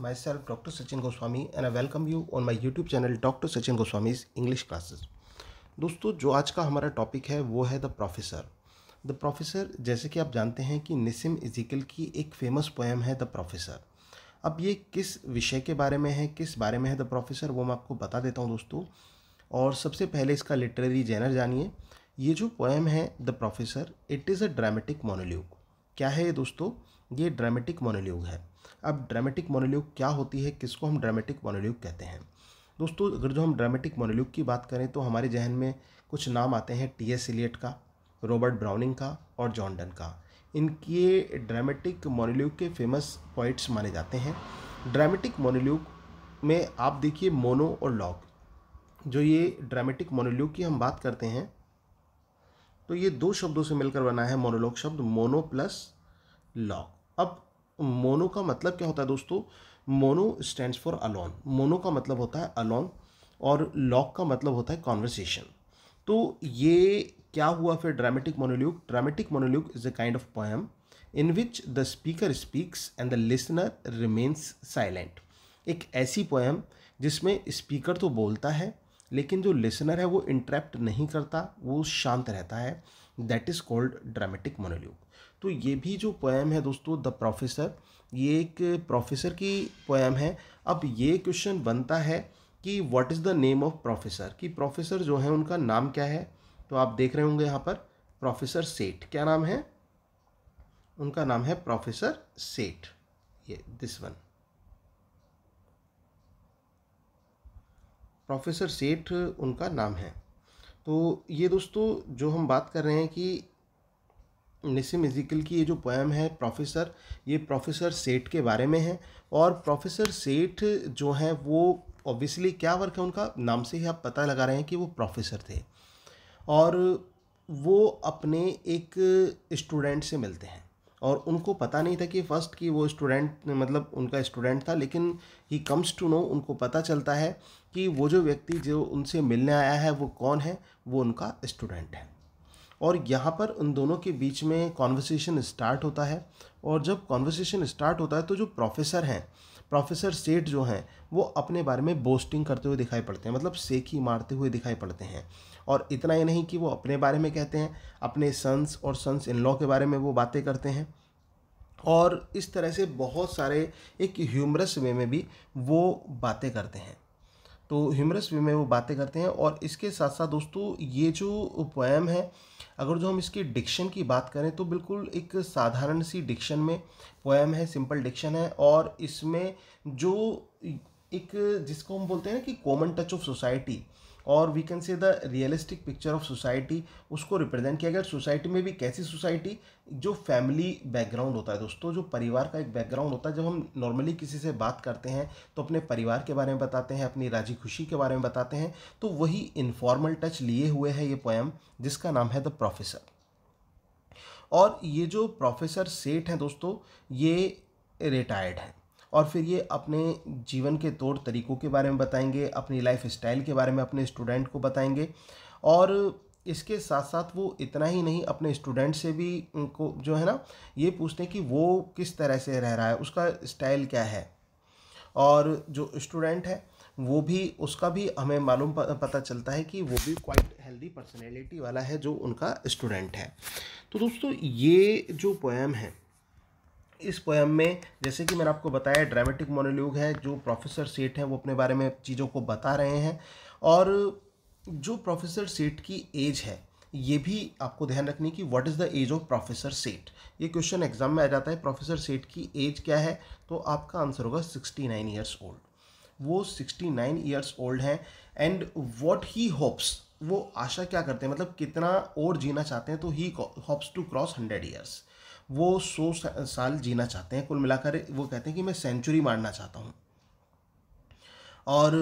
My myself doctor Sachin Goswami and I welcome you on my YouTube channel doctor Sachin Goswami's English classes. दोस्तों जो आज का हमारा टॉपिक है वो है द प्रोफेसर द प्रोफेसर जैसे कि आप जानते हैं कि निसिम इजिकल की एक फेमस पोएम है द प्रोफेसर अब ये किस विषय के बारे में है किस बारे में है द प्रोफेसर वो मैं आपको बता देता हूँ दोस्तों और सबसे पहले इसका लिटरेरी जैनर जानिए ये जो पोएम है the professor it is a dramatic monologue क्या है ये दोस्तों ये ड्रामेटिक मोनोलियोग है अब ड्रामेटिक मोनोल्यूक क्या होती है किसको हम ड्रामेटिक मोनोल्यूक कहते हैं दोस्तों अगर जो हम ड्रामेटिक मोनोल्यूक की बात करें तो हमारे जहन में कुछ नाम आते हैं टी एस एलियट का रॉबर्ट ब्राउनिंग का और जॉन डन का इनके ड्रामेटिक मोनोल्यूक के फेमस पॉइट्स माने जाते हैं ड्रामेटिक मोनोल्यूक में आप देखिए मोनो और लॉग जो ये ड्रामेटिक मोनोल्यूक की हम बात करते हैं तो ये दो शब्दों से मिलकर बना है मोनोलॉग शब्द मोनो प्लस लॉग अब मोनो का मतलब क्या होता है दोस्तों mono stands for alone mono का मतलब होता है अलोन और लॉक का मतलब होता है कॉन्वर्सेशन तो ये क्या हुआ फिर dramatic monologue dramatic monologue is a kind of poem in which the speaker speaks and the listener remains silent एक ऐसी पोएम जिसमें स्पीकर तो बोलता है लेकिन जो लिसनर है वो इंटरेप्ट नहीं करता वो शांत रहता है that is called dramatic monologue तो ये भी जो पोएम है दोस्तों द प्रोफेसर ये एक प्रोफेसर की पोएम है अब ये क्वेश्चन बनता है कि what is the name of professor कि प्रोफेसर जो है उनका नाम क्या है तो आप देख रहे होंगे यहाँ पर प्रोफेसर सेठ क्या नाम है उनका नाम है प्रोफेसर सेठ ये दिस वन प्रोफेसर सेठ उनका नाम है तो ये दोस्तों जो हम बात कर रहे हैं कि निसिम इजिकल की ये जो पोएम है प्रोफेसर ये प्रोफेसर सेठ के बारे में है और प्रोफेसर सेठ जो हैं वो ऑब्वियसली क्या वर्क है उनका नाम से ही आप पता लगा रहे हैं कि वो प्रोफेसर थे और वो अपने एक स्टूडेंट से मिलते हैं और उनको पता नहीं था कि फ़र्स्ट कि वो स्टूडेंट मतलब उनका स्टूडेंट था लेकिन ही कम्स टू नो उनको पता चलता है कि वो जो व्यक्ति जो उनसे मिलने आया है वो कौन है वो उनका स्टूडेंट है और यहाँ पर उन दोनों के बीच में कॉन्वर्सेशन स्टार्ट होता है और जब कॉन्वर्सेशन स्टार्ट होता है तो जो प्रोफेसर हैं प्रोफेसर सेठ जो हैं वो अपने बारे में बोस्टिंग करते हुए दिखाई पड़ते हैं मतलब सेकी मारते हुए दिखाई पड़ते हैं और इतना ही नहीं कि वो अपने बारे में कहते हैं अपने सन्स और सन्स इन लॉ के बारे में वो बातें करते हैं और इस तरह से बहुत सारे एक ह्यूमरस वे में भी वो बातें करते हैं तो ह्यूमरस वे में वो बातें करते हैं और इसके साथ साथ दोस्तों ये जो पोएम है अगर जो हम इसकी डिक्शन की बात करें तो बिल्कुल एक साधारण सी डिक्शन में पोएम है सिंपल डिक्शन है और इसमें जो एक जिसको हम बोलते हैं ना कि कॉमन टच ऑफ सोसाइटी और we can say the realistic picture of society उसको रिप्रेजेंट किया गया सोसाइटी में भी कैसी सोसाइटी जो फैमिली बैकग्राउंड होता है दोस्तों जो परिवार का एक बैकग्राउंड होता है जब हम नॉर्मली किसी से बात करते हैं तो अपने परिवार के बारे में बताते हैं अपनी राजी खुशी के बारे में बताते हैं तो वही इन्फॉर्मल टच लिए हुए है ये पोएम जिसका नाम है द प्रोफेसर और ये जो प्रोफेसर सेठ हैं दोस्तों ये रिटायर्ड हैं और फिर ये अपने जीवन के तौर तरीक़ों के बारे में बताएंगे अपनी लाइफ स्टाइल के बारे में अपने स्टूडेंट को बताएंगे और इसके साथ साथ वो इतना ही नहीं अपने स्टूडेंट से भी उनको जो है ना ये पूछते हैं कि वो किस तरह से रह रहा है उसका स्टाइल क्या है और जो स्टूडेंट है वो भी उसका भी हमें मालूम पता चलता है कि वो भी क्वाइट हेल्दी पर्सनैलिटी वाला है जो उनका स्टूडेंट है तो दोस्तों ये जो पोएम है इस पोएम में जैसे कि मैंने आपको बताया ड्रामेटिक मोनोलोग है जो प्रोफेसर सेठ हैं वो अपने बारे में चीज़ों को बता रहे हैं और जो प्रोफेसर सेठ की एज है ये भी आपको ध्यान रखनी कि what is the age of professor Sheth ये क्वेश्चन एग्जाम में आ जाता है प्रोफेसर सेठ की एज क्या है तो आपका आंसर होगा सिक्सटी नाइन ईयर्स ओल्ड वो सिक्सटी नाइन ईयर्स ओल्ड हैं एंड वॉट ही होप्स वो आशा क्या करते हैं मतलब कितना और जीना चाहते हैं तो he hopes to cross hundred years वो सौ साल जीना चाहते हैं कुल मिलाकर वो कहते हैं कि मैं सेंचुरी मारना चाहता हूँ और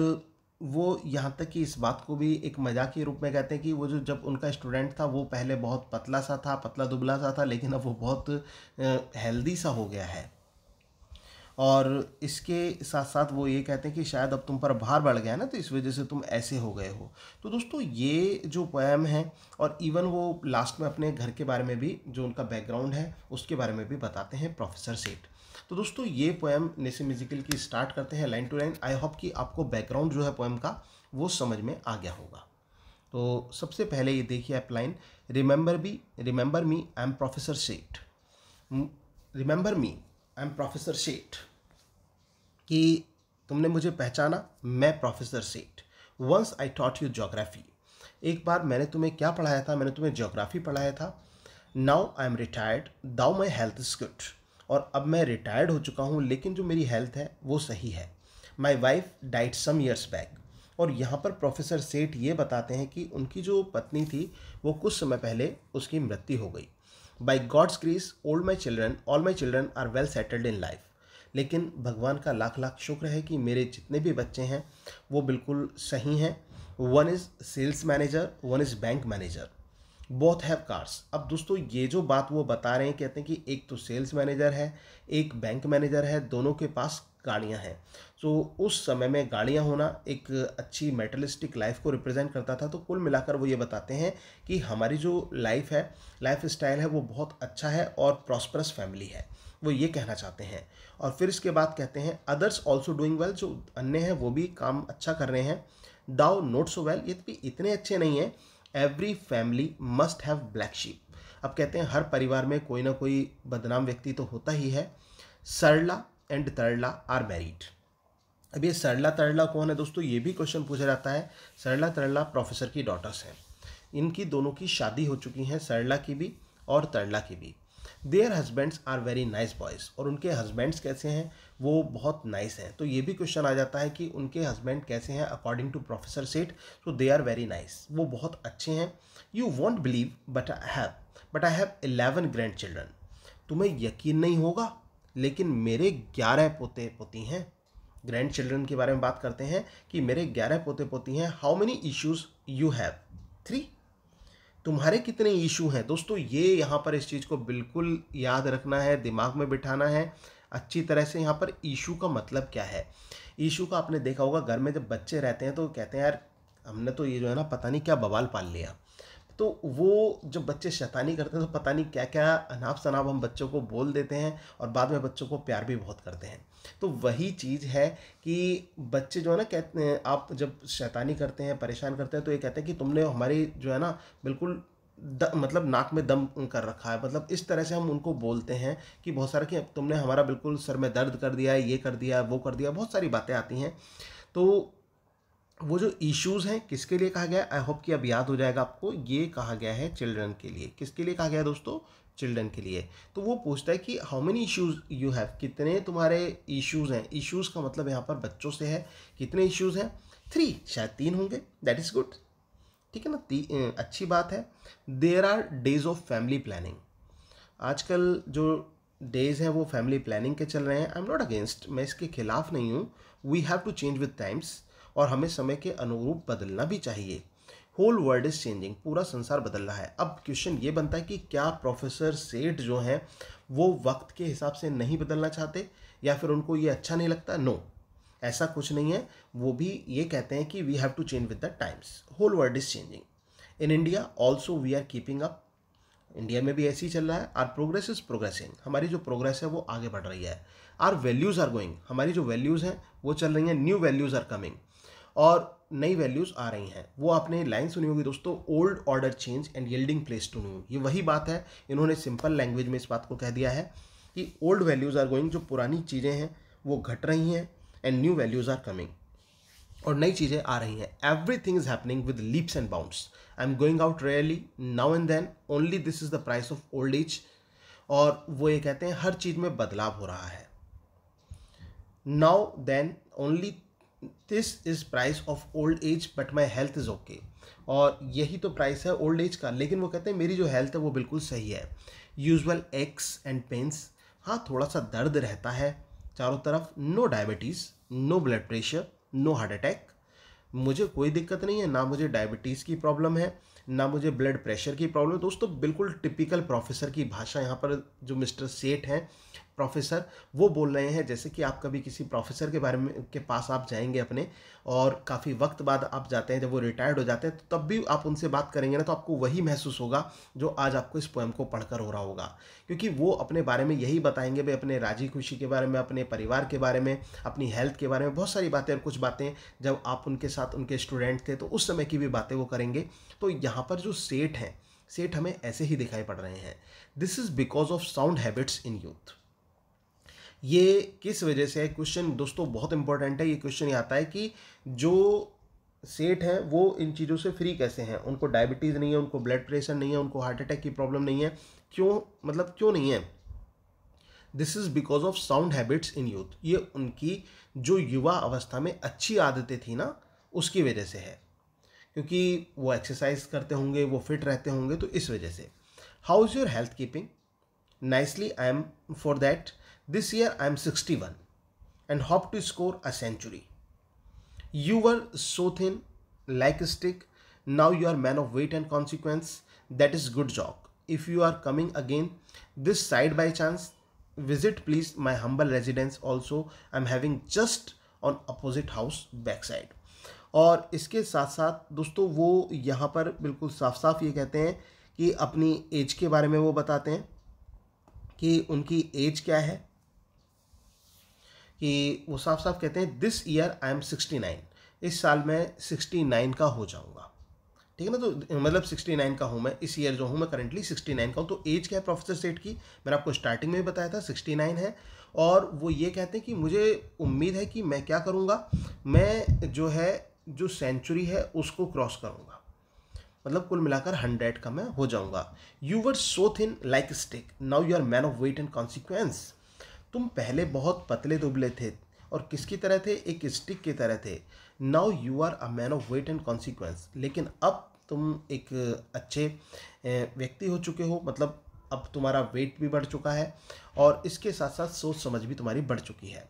वो यहाँ तक कि इस बात को भी एक मजाक के रूप में कहते हैं कि वो जो जब उनका स्टूडेंट था वो पहले बहुत पतला सा था पतला दुबला सा था लेकिन अब वो बहुत हेल्दी सा हो गया है और इसके साथ साथ वो ये कहते हैं कि शायद अब तुम पर भार बढ़ गया ना तो इस वजह से तुम ऐसे हो गए हो तो दोस्तों ये जो पोएम है और इवन वो लास्ट में अपने घर के बारे में भी जो उनका बैकग्राउंड है उसके बारे में भी बताते हैं प्रोफेसर सेठ तो दोस्तों ये पोएम नेसे म्यूजिकल की स्टार्ट करते हैं line to line I hope कि आपको बैकग्राउंड जो है पोएम का वो समझ में आ गया होगा तो सबसे पहले ये देखिए आप line remember be remember me I am professor Seth remember me I am professor Seth कि तुमने मुझे पहचाना मैं professor Seth once I taught you geography एक बार मैंने तुम्हें क्या पढ़ाया था मैंने तुम्हें जोग्राफ़ी पढ़ाया था now I am retired though my health is good और अब मैं रिटायर्ड हो चुका हूँ लेकिन जो मेरी हेल्थ है वो सही है my wife died some years back और यहाँ पर प्रोफेसर सेठ ये बताते हैं कि उनकी जो पत्नी थी वो कुछ समय पहले उसकी मृत्यु हो गई by God's grace old my children all my children are well settled in life लेकिन भगवान का लाख लाख शुक्र है कि मेरे जितने भी बच्चे हैं वो बिल्कुल सही हैं one is sales manager one is bank manager both have cars अब दोस्तों ये जो बात वो बता रहे हैं कहते हैं कि एक तो सेल्स मैनेजर है एक बैंक मैनेजर है दोनों के पास गाड़ियां हैं तो उस समय में गाड़ियां होना एक अच्छी मेटलिस्टिक लाइफ को रिप्रेजेंट करता था तो कुल मिलाकर वो ये बताते हैं कि हमारी जो लाइफ है लाइफ स्टाइल है वो बहुत अच्छा है और प्रॉस्परस फैमिली है वो ये कहना चाहते हैं और फिर इसके बाद कहते हैं अदर्स ऑल्सो डूइंग वेल जो अन्य हैं वो भी काम अच्छा कर रहे हैं दाओ नोट सो वेल ये तो भी इतने अच्छे नहीं हैं every family must have black sheep अब कहते हैं हर परिवार में कोई ना कोई बदनाम व्यक्ति तो होता ही है Sarla and Tarla are married अब ये सरला तरला कौन है दोस्तों ये भी क्वेश्चन पूछा जाता है सरला तरला प्रोफेसर की डॉटर्स हैं इनकी दोनों की शादी हो चुकी हैं सरला की भी और तरला की भी their husbands are very nice boys और उनके हस्बैंड्स कैसे हैं वो बहुत नाइस nice हैं तो ये भी क्वेश्चन आ जाता है कि उनके हस्बैंड कैसे हैं अकॉर्डिंग टू प्रोफेसर सेठ तो दे आर वेरी नाइस वो बहुत अच्छे हैं you won't believe but I have but I have eleven grandchildren तुम्हें यकीन नहीं होगा लेकिन मेरे ग्यारह पोते पोती हैं ग्रैंड चिल्ड्रन के बारे में बात करते हैं कि मेरे ग्यारह पोते पोती हैं how many issues you have three तुम्हारे कितने इशू हैं दोस्तों ये यहाँ पर इस चीज़ को बिल्कुल याद रखना है दिमाग में बिठाना है अच्छी तरह से यहाँ पर ईशू का मतलब क्या है ईशू का आपने देखा होगा घर में जब बच्चे रहते हैं तो कहते हैं यार हमने तो ये जो है ना पता नहीं क्या बवाल पाल लिया तो वो जब बच्चे शैतानी करते हैं तो पता नहीं क्या क्या अनाप शनाप हम बच्चों को बोल देते हैं और बाद में बच्चों को प्यार भी बहुत करते हैं तो वही चीज़ है कि बच्चे जो है ना कहते हैं आप जब शैतानी करते हैं परेशान करते हैं तो ये कहते हैं कि तुमने हमारी जो है ना बिल्कुल द, मतलब नाक में दम कर रखा है मतलब इस तरह से हम उनको बोलते हैं कि बहुत सारा कि तुमने हमारा बिल्कुल सर में दर्द कर दिया है ये कर दिया वो कर दिया बहुत सारी बातें आती हैं तो वो जो इश्यूज़ हैं किसके लिए कहा गया आई होप कि अब याद हो जाएगा आपको ये कहा गया है चिल्ड्रन के लिए किसके लिए कहा गया है दोस्तों चिल्ड्रन के लिए तो वो पूछता है कि how many issues you have कितने तुम्हारे इश्यूज़ हैं इश्यूज़ का मतलब यहाँ पर बच्चों से है कितने इश्यूज़ हैं थ्री शायद तीन होंगे दैट इज़ गुड ठीक है ना अच्छी बात है there are days of family planning आजकल जो डेज हैं वो फैमिली प्लानिंग के चल रहे हैं आई एम नॉट अगेंस्ट मैं इसके खिलाफ नहीं हूँ we have to change with times और हमें समय के अनुरूप बदलना भी चाहिए होल वर्ल्ड इज चेंजिंग पूरा संसार बदल रहा है अब क्वेश्चन ये बनता है कि क्या प्रोफेसर सेठ जो हैं वो वक्त के हिसाब से नहीं बदलना चाहते या फिर उनको ये अच्छा नहीं लगता नो no. ऐसा कुछ नहीं है वो भी ये कहते हैं कि we have to change with the times whole world is changing in India also we are keeping up India में भी ऐसे ही चल रहा है आर प्रोग्रेस इज प्रोग्रेसिंग हमारी जो प्रोग्रेस है वो आगे बढ़ रही है आर वैल्यूज़ आर गोइंग हमारी जो वैल्यूज़ हैं वो चल रही हैं न्यू वैल्यूज़ आर कमिंग और नई वैल्यूज़ आ रही हैं वो आपने लाइन सुनी होगी दोस्तों old order change and yielding place to new ये वही बात है इन्होंने सिंपल लैंग्वेज में इस बात को कह दिया है कि ओल्ड वैल्यूज़ आर गोइंग जो पुरानी चीज़ें हैं वो घट रही हैं and new values are coming और नई चीज़ें आ रही हैं everything is happening with leaps and bounds I am going out rarely now and then only this is the price of old age और वो ये कहते हैं हर चीज़ में बदलाव हो रहा है now then only this is price of old age but my health is okay और यही तो प्राइस है ओल्ड एज का लेकिन वो कहते हैं मेरी जो हेल्थ है वो बिल्कुल सही है यूजल एक्स एंड पेंस हाँ थोड़ा सा दर्द रहता है चारों तरफ no diabetes no blood pressure no heart attack मुझे कोई दिक्कत नहीं है ना मुझे डायबिटीज़ की प्रॉब्लम है ना मुझे ब्लड प्रेशर की प्रॉब्लम है दोस्तों बिल्कुल टिपिकल प्रोफेसर की भाषा यहाँ पर जो मिस्टर सेठ हैं प्रोफेसर वो बोल रहे हैं जैसे कि आप कभी किसी प्रोफेसर के बारे में के पास आप जाएंगे अपने और काफ़ी वक्त बाद आप जाते हैं जब वो रिटायर्ड हो जाते हैं तो तब भी आप उनसे बात करेंगे ना तो आपको वही महसूस होगा जो आज आपको इस पोएम को पढ़कर हो रहा होगा क्योंकि वो अपने बारे में यही बताएंगे भाई अपने राजी खुशी के बारे में अपने परिवार के बारे में अपनी हेल्थ के बारे में बहुत सारी बातें और कुछ बातें जब आप उनके साथ उनके स्टूडेंट थे तो उस समय की भी बातें वो करेंगे तो यहाँ पर जो सेठ हैं सेठ हमें ऐसे ही दिखाई पड़ रहे हैं this is because of sound habits in youth ये किस वजह से है क्वेश्चन दोस्तों बहुत इंपॉर्टेंट है ये क्वेश्चन ये आता है कि जो सेठ हैं वो इन चीज़ों से फ्री कैसे हैं उनको डायबिटीज़ नहीं है उनको ब्लड प्रेशर नहीं है उनको हार्ट अटैक की प्रॉब्लम नहीं है क्यों मतलब क्यों नहीं है this is because of sound habits in youth ये उनकी जो युवा अवस्था में अच्छी आदतें थी ना उसकी वजह से है क्योंकि वो एक्सरसाइज करते होंगे वो फिट रहते होंगे तो इस वजह से how is your health keeping nicely I am for that This year I am 61 and hope to score a century. You were so thin, like a stick. Now you are man of weight and consequence. That is good job. If you are coming again this side by chance, visit please my humble residence also. I'm having just on opposite house backside. और इसके साथ साथ दोस्तों वो यहाँ पर बिल्कुल साफ साफ ये कहते हैं कि अपनी एज के बारे में वो बताते हैं कि उनकी एज क्या है कि वो साफ साफ कहते हैं this year I am sixty nine इस साल मैं सिक्सटी नाइन का हो जाऊँगा ठीक है ना तो मतलब सिक्सटी नाइन का हूँ मैं इस ईयर जो हूँ मैं करंटली सिक्सटी नाइन का हूँ तो एज क्या है प्रोफेसर सेठ की मैंने आपको स्टार्टिंग में भी बताया था सिक्सटी नाइन है और वो ये कहते हैं कि मुझे उम्मीद है कि मैं क्या करूँगा मैं जो है जो सेंचुरी है उसको क्रॉस करूँगा मतलब कुल मिलाकर हंड्रेड का मैं हो जाऊँगा you were so thin like stick now you are man of weight and consequence तुम पहले बहुत पतले दुबले थे और किसकी तरह थे एक स्टिक की तरह थे now you are a man of weight and consequence लेकिन अब तुम एक अच्छे व्यक्ति हो चुके हो मतलब अब तुम्हारा वेट भी बढ़ चुका है और इसके साथ साथ सोच समझ भी तुम्हारी बढ़ चुकी है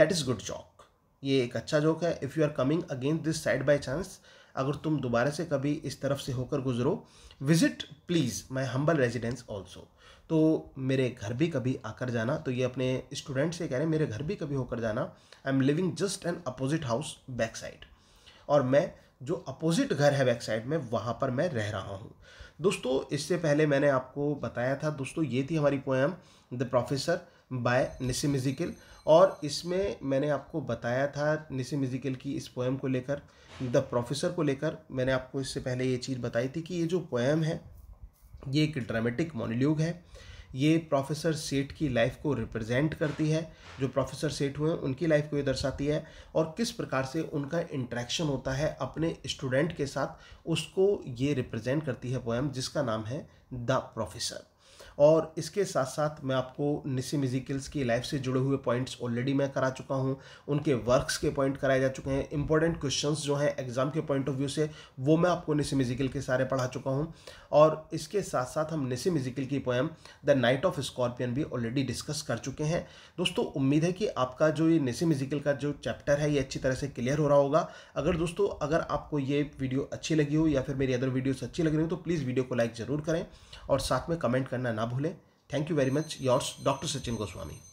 दैट इज़ गुड जॉक ये एक अच्छा जॉक है if you are coming against this side by chance अगर तुम दोबारा से कभी इस तरफ से होकर गुजरो visit please my humble residence also तो मेरे घर भी कभी आकर जाना तो ये अपने स्टूडेंट से कह रहे हैं मेरे घर भी कभी होकर जाना I am living just an opposite house back side और मैं जो अपोजिट घर है बैक साइड में वहाँ पर मैं रह रहा हूँ दोस्तों इससे पहले मैंने आपको बताया था दोस्तों ये थी हमारी poem the professor by Nissim Ezekiel और इसमें मैंने आपको बताया था निसिम इजिकल की इस पोएम को लेकर द प्रोफेसर को लेकर मैंने आपको इससे पहले ये चीज़ बताई थी कि ये जो पोएम है ये एक ड्रामेटिक मोनोल्यूग है ये प्रोफेसर सेठ की लाइफ को रिप्रेजेंट करती है जो प्रोफेसर सेठ हुए उनकी लाइफ को ये दर्शाती है और किस प्रकार से उनका इंट्रैक्शन होता है अपने स्टूडेंट के साथ उसको ये रिप्रेजेंट करती है पोएम जिसका नाम है द प्रोफेसर और इसके साथ साथ मैं आपको निसी मिजिकल्स की लाइफ से जुड़े हुए पॉइंट्स ऑलरेडी मैं करा चुका हूँ उनके वर्क्स के पॉइंट कराए जा चुके हैं इंपॉर्टेंट क्वेश्चन जो हैं एग्जाम के पॉइंट ऑफ व्यू से वो मैं आपको निसी मिजिकल के सारे पढ़ा चुका हूँ और इसके साथ साथ हम निसी मिजिकल की poem the night of scorpion भी ऑलरेडी डिस्कस कर चुके हैं दोस्तों उम्मीद है कि आपका जो ये निसी मिजिकल का जो चैप्टर है ये अच्छी तरह से क्लियर हो रहा होगा अगर दोस्तों अगर आपको ये वीडियो अच्छी लगी हो या फिर मेरी अदर वीडियोस अच्छी लग रही हो तो प्लीज़ वीडियो को लाइक ज़रूर करें और साथ में कमेंट करना ना ना भूलें thank you very much yours doctor Sachin Goswami